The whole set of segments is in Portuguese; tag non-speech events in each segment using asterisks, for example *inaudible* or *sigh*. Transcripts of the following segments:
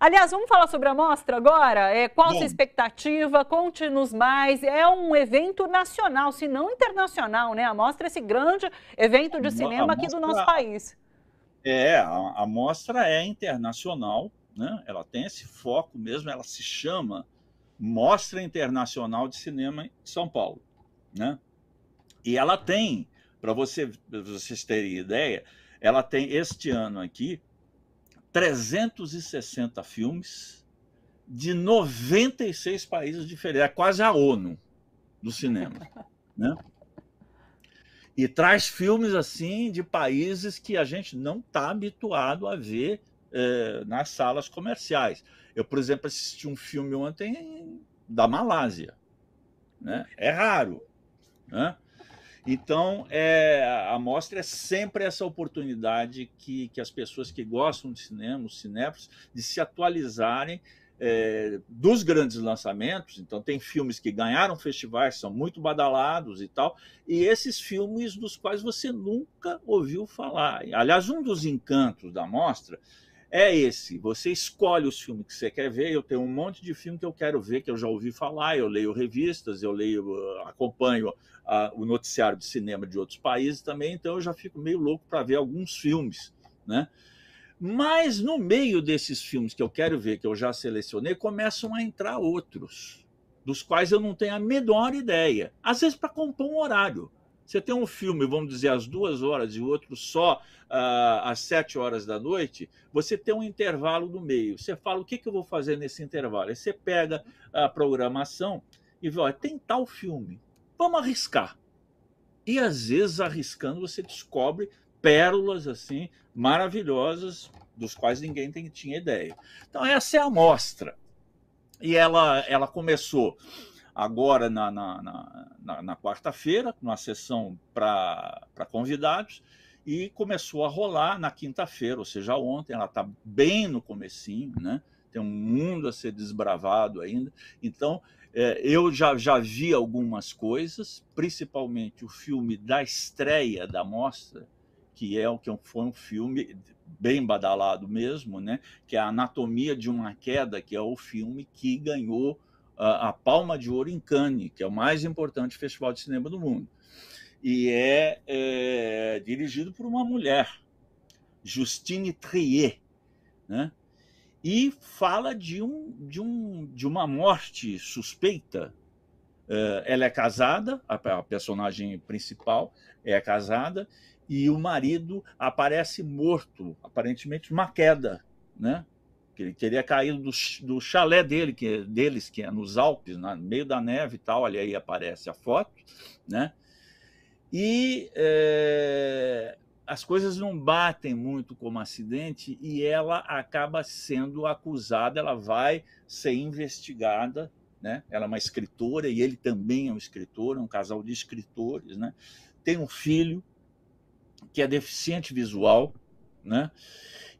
Aliás, vamos falar sobre a mostra agora? É, qual a sua expectativa? Conte-nos mais. É um evento nacional, se não internacional, né? A mostra é esse grande evento de cinema mostra, aqui do nosso país. É, a, a mostra é internacional, né? Ela tem esse foco mesmo, ela se chama Mostra Internacional de Cinema em São Paulo, né? E ela tem, para você, vocês terem ideia, ela tem este ano aqui 360 filmes de 96 países diferentes, é quase a ONU do cinema, *laughs* né? E traz filmes assim de países que a gente não está habituado a ver eh, nas salas comerciais. Eu, por exemplo, assisti um filme ontem da Malásia, né? É raro, né? Então, é, a mostra é sempre essa oportunidade que, que as pessoas que gostam de cinema, os cinéfilos, de se atualizarem é, dos grandes lançamentos. Então, tem filmes que ganharam festivais, são muito badalados e tal, e esses filmes dos quais você nunca ouviu falar. Aliás, um dos encantos da mostra é esse. Você escolhe os filmes que você quer ver. Eu tenho um monte de filme que eu quero ver, que eu já ouvi falar, eu leio revistas, eu leio, ah, acompanho a, ah, o noticiário de cinema de outros países também, então eu já fico meio louco para ver alguns filmes, né? Mas no meio desses filmes que eu quero ver, que eu já selecionei, começam a entrar outros, dos quais eu não tenho a menor ideia. Às vezes para compor um horário. Você tem um filme, vamos dizer, às duas horas e outro só ah, às sete horas da noite, você tem um intervalo no meio. Você fala, o que, que eu vou fazer nesse intervalo? Aí você pega a programação e vê, olha, tem tal filme, vamos arriscar. E às vezes, arriscando, você descobre pérolas assim maravilhosas, dos quais ninguém tem, tinha ideia. Então, essa é a amostra. E ela, ela começou agora na, na, na, na, na quarta-feira, numa uma sessão para convidados, e começou a rolar na quinta-feira, ou seja, ontem, ela está bem no comecinho, né? tem um mundo a ser desbravado ainda. Então, é, eu já, já vi algumas coisas, principalmente o filme da estreia da mostra, que é o que é foi um filme bem badalado mesmo, né? que é a Anatomia de uma Queda, que é o filme que ganhou a, Palma de Ouro em Cannes, que é o mais importante festival de cinema do mundo. E é, é dirigido por uma mulher, Justine Trier, né? e fala de, um, de, um, de uma morte suspeita. É, ela é casada, a personagem principal é casada, e o marido aparece morto, aparentemente uma queda, né? que ele teria caído do, do chalé dele, que, é, deles, que é nos Alpes, no meio da neve e tal, olha aí aparece a foto, né? E é, as coisas não batem muito como acidente e ela acaba sendo acusada, ela vai ser investigada, né? Ela é uma escritora e ele também é um escritor, é um casal de escritores, né? Tem um filho que é deficiente visual, né?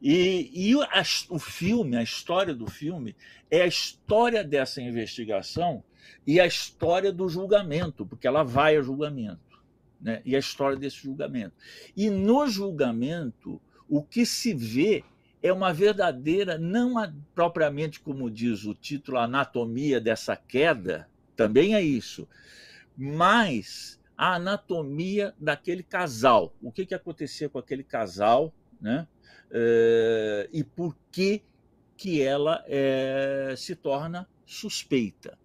E, e a, o filme, a história do filme, é a história dessa investigação e a história do julgamento, porque ela vai a julgamento, né? e a história desse julgamento. E no julgamento, o que se vê é uma verdadeira, não a, propriamente como diz o título, a anatomia dessa queda, também é isso, mas a anatomia daquele casal. O que, que acontecia com aquele casal né? Eh, e por que que ela é, se torna suspeita,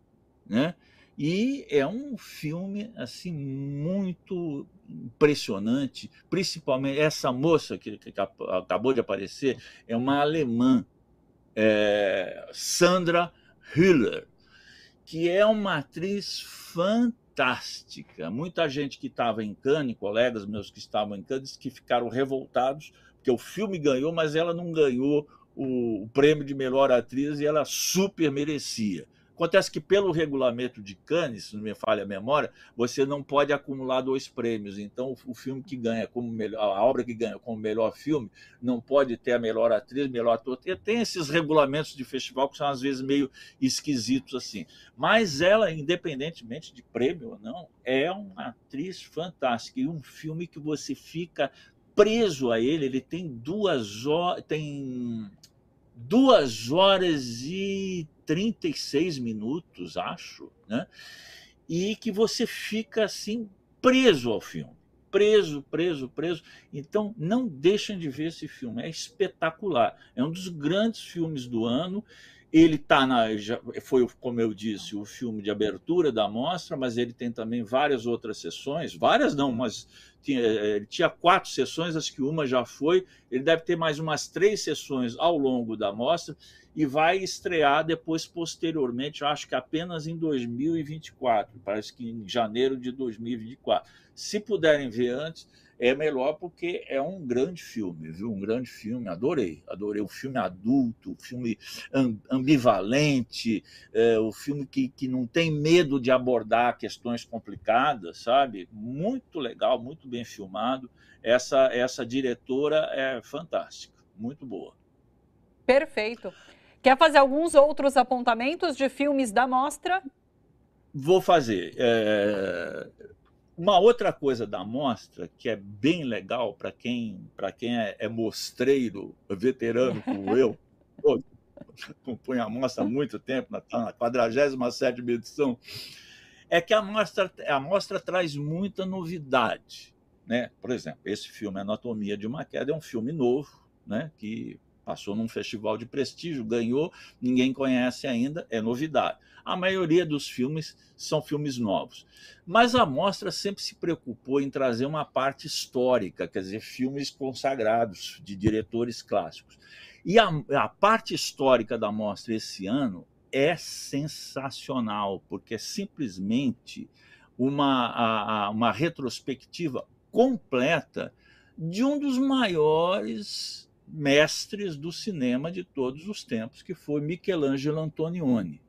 né? E é um filme assim muito impressionante, principalmente essa moça que, que acabou de aparecer é uma alemã, é, Sandra Hüller, que é uma atriz fantástica. Muita gente que estava em Cannes, colegas meus que estavam em Cannes, que ficaram revoltados que o filme ganhou, mas ela não ganhou o, o prêmio de melhor atriz e ela super merecia. Acontece que, pelo regulamento de Cannes, se não me falha a memória, você não pode acumular dois prêmios. Então, o filme que ganha como melhor, a obra que ganha como melhor filme, não pode ter a melhor atriz, melhor ator. Tem esses regulamentos de festival que são, às vezes, meio esquisitos assim. Mas ela, independentemente de prêmio ou não, é uma atriz fantástica. E um filme que você fica preso a ele, ele tem duas horas, tem duas horas e 36 minutos, acho, né? E que você fica assim preso ao filme. Preso, preso, preso. Então, não deixem de ver esse filme, é espetacular. É um dos grandes filmes do ano. Ele tá na. Já, foi, como eu disse, o filme de abertura da mostra, mas ele tem também várias outras sessões várias não, mas tinha, eh, eh, ele tinha quatro sessões, acho que uma já foi. Ele deve ter mais umas três sessões ao longo da mostra e vai estrear depois, posteriormente, acho que apenas em 2024. Parece que em janeiro de 2024. Se puderem ver antes, é melhor porque é um grande filme, viu? Um grande filme, adorei, adorei. O filme adulto, o filme ambivalente, é, o filme que, que não tem medo de abordar questões complicadas, sabe? Muito legal, muito bem filmado. Essa, essa diretora é fantástica, muito boa. Perfeito. Quer fazer alguns outros apontamentos de filmes da mostra? Vou fazer. É uma outra coisa da mostra que é bem legal para quem, para quem é, é mostreiro, veterano como eu, eu *laughs* acompanho a mostra há muito tempo, na, tá na 47 edição, é que a mostra, a mostra traz muita novidade. Né? Por exemplo, esse filme Anatomia de uma Queda é um filme novo, né? que Passou num festival de prestígio, ganhou, ninguém conhece ainda, é novidade. A maioria dos filmes são filmes novos. Mas a mostra sempre se preocupou em trazer uma parte histórica, quer dizer, filmes consagrados de diretores clássicos. E a, a parte histórica da mostra esse ano é sensacional, porque é simplesmente uma, a, a, uma retrospectiva completa de um dos maiores mestres do cinema de todos os tempos, que foi Michelangelo Antonioni.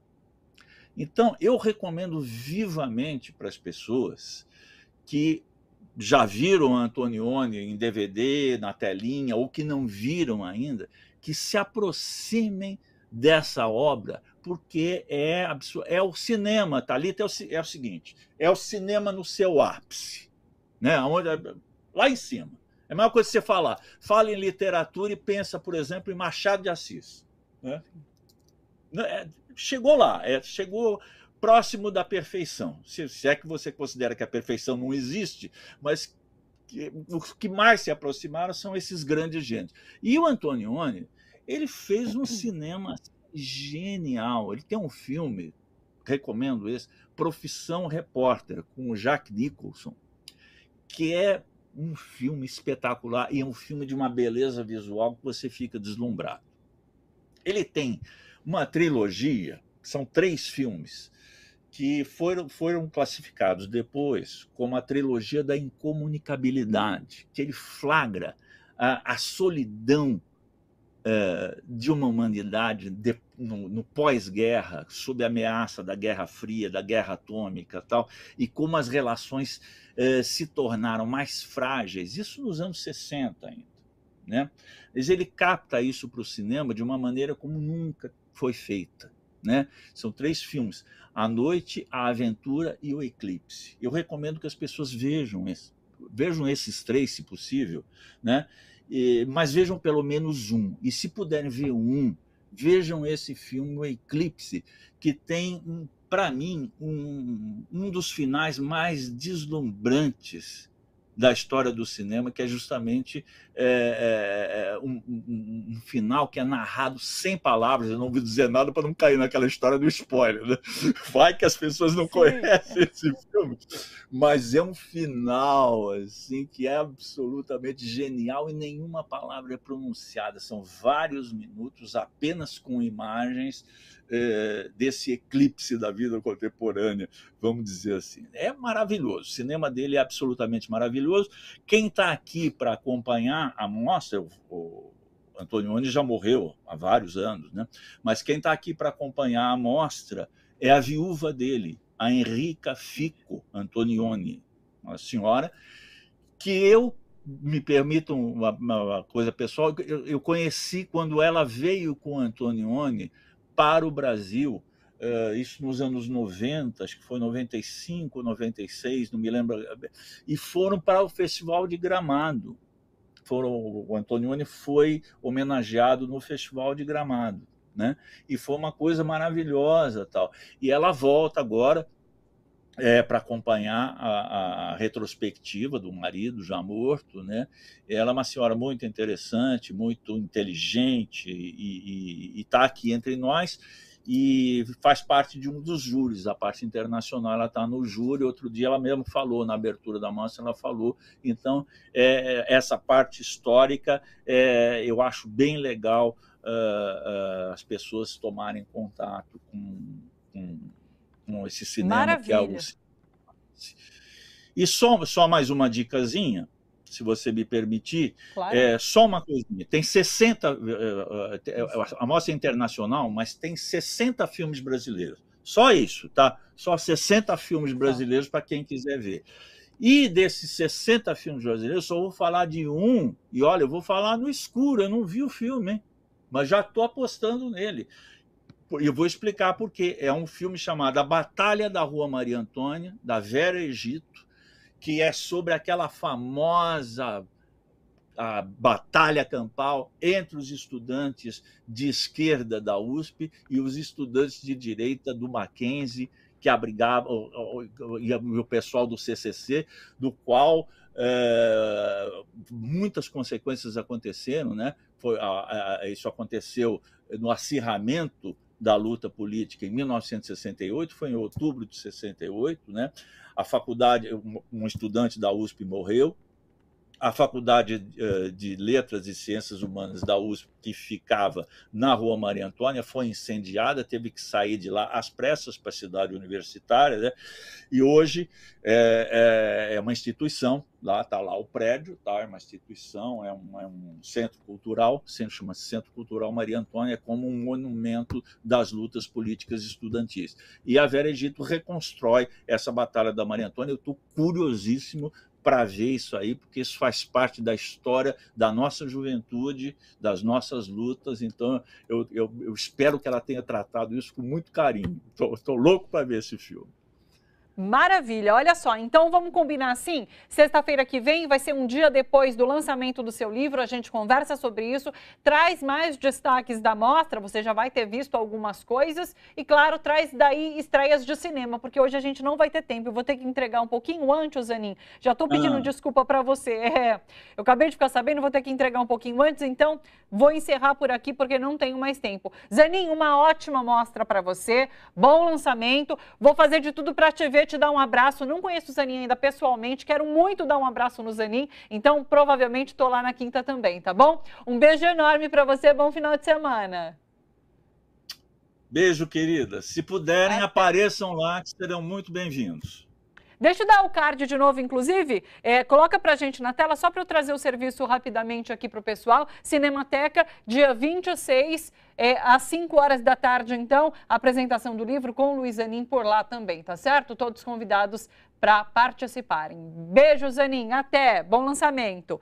Então, eu recomendo vivamente para as pessoas que já viram Antonioni em DVD, na telinha, ou que não viram ainda, que se aproximem dessa obra, porque é absurdo. É o cinema, Thalita, é o, é o seguinte: é o cinema no seu ápice, né? É, lá em cima. É a mesma coisa que você falar. Fala em literatura e pensa, por exemplo, em Machado de Assis. Né? É, chegou lá, é, chegou próximo da perfeição. Se, se é que você considera que a perfeição não existe, mas que, o que mais se aproximaram são esses grandes gênios. E o Antonioni, ele fez um cinema genial. Ele tem um filme, recomendo esse, Profissão Repórter, com o Jack Nicholson, que é um filme espetacular e é um filme de uma beleza visual que você fica deslumbrado. Ele tem uma trilogia, são três filmes, que foram, foram classificados depois como a trilogia da incomunicabilidade, que ele flagra a, a solidão uh, de uma humanidade depois no, no pós-guerra, sob a ameaça da Guerra Fria, da Guerra Atômica tal, e como as relações eh, se tornaram mais frágeis, isso nos anos 60 ainda. Né? Mas ele capta isso para o cinema de uma maneira como nunca foi feita. Né? São três filmes: A Noite, A Aventura e O Eclipse. Eu recomendo que as pessoas vejam, esse, vejam esses três, se possível, né? E, mas vejam pelo menos um. E se puderem ver um Vejam esse filme, O Eclipse, que tem, um, para mim, um, um dos finais mais deslumbrantes da história do cinema, que é justamente é, é, é um, um, um, final que é narrado sem palavras. Eu não vou dizer nada para não cair naquela história do spoiler. Né? *laughs* Vai que as pessoas não Sim. conhecem esse filme, mas é um final assim que é absolutamente genial e nenhuma palavra é pronunciada. São vários minutos apenas com imagens é, desse eclipse da vida contemporânea, vamos dizer assim. É maravilhoso, o cinema dele é absolutamente maravilhoso. Quem está aqui para acompanhar a mostra, o, o Antonioni já morreu há vários anos, né? mas quem está aqui para acompanhar a mostra é a viúva dele, a Henrica Fico Antonioni, uma senhora que eu me permitam uma, uma, coisa pessoal, eu, eu, conheci quando ela veio com Antonioni para o Brasil, uh, isso nos anos 90, acho que foi 95, 96, não me lembro, e foram para o Festival de Gramado. Foram, o Antonioni foi homenageado no Festival de Gramado. Né? E foi uma coisa maravilhosa, tal. E ela volta agora é, para acompanhar a, a, retrospectiva do marido já morto, né? Ela é uma senhora muito interessante, muito inteligente e está aqui entre nós e faz parte de um dos júris, a parte internacional, ela está no júri. Outro dia ela mesmo falou na abertura da mostra, ela falou. Então é, é essa parte histórica é, eu acho bem legal uh, uh, as pessoas tomarem contato com, com com esse cinema Maravilha. que é algo. E só, só mais uma dicasinha, se você me permitir. Claro. É, só uma coisinha. Tem 60. É, eh, eh, eh, a mostra é internacional, mas tem 60 filmes brasileiros. Só isso, tá? Só 60 filmes tá. brasileiros para quem quiser ver. E desses 60 filmes brasileiros, só vou falar de um. E olha, eu vou falar no escuro, eu não vi o filme, hein? mas já estou apostando nele eu vou explicar por quê. é um filme chamado A Batalha da Rua Maria Antônia, da Vera Egito, que é sobre aquela famosa a batalha campal entre os estudantes de esquerda da USP e os estudantes de direita do Mackenzie, que abrigava e o pessoal do CCC, do qual é, muitas consequências aconteceram, né? Foi, a, a, isso aconteceu no acirramento da luta política em 1968, foi em outubro de 68, né? A faculdade, um estudante da USP morreu, a Faculdade eh, de Letras e Ciências Humanas da USP, que ficava na Rua Maria Antônia, foi incendiada, teve que sair de lá às pressas para a cidade universitária, né? e hoje é, é, é uma instituição, lá está lá o prédio, tá? é uma instituição, é um, é um centro cultural, chama-se Centro Cultural Maria Antônia, é como um monumento das lutas políticas estudantis. E a Vera Egito reconstrói essa Batalha da Maria Antônia, eu estou curiosíssimo para ver isso aí, porque isso faz parte da história da nossa juventude, das nossas lutas. Então, eu, eu, eu espero que ela tenha tratado isso com muito carinho. Estou louco para ver esse filme. Maravilha, olha só, então vamos combinar assim? Sexta-feira que vem vai ser um dia depois do lançamento do seu livro, a gente conversa sobre isso, traz mais destaques da mostra, você já vai ter visto algumas coisas e, claro, traz daí estreias de cinema, porque hoje a gente não vai ter tempo, eu vou ter que entregar um pouquinho antes, Zanin, já estou pedindo ah. desculpa para você, é, é, eu acabei de ficar sabendo, vou ter que entregar um pouquinho antes, então vou encerrar por aqui porque não tenho mais tempo. Zanin, uma ótima mostra para você, bom lançamento, vou fazer de tudo para te ver te dar um abraço, não conheço o Zanin ainda pessoalmente, quero muito dar um abraço no Zanin, então provavelmente estou lá na quinta também, tá bom? Um beijo enorme para você, bom final de semana. Beijo, querida. Se puderem, Até. apareçam lá, que serão muito bem-vindos. Deixa eu dar o card de novo, inclusive. É, coloca para gente na tela, só para eu trazer o serviço rapidamente aqui pro pessoal. Cinemateca, dia 26, é, às 5 horas da tarde, então, apresentação do livro com o Luiz Anin por lá também, tá certo? Todos convidados para participarem. Beijo, Zanin. Até. Bom lançamento.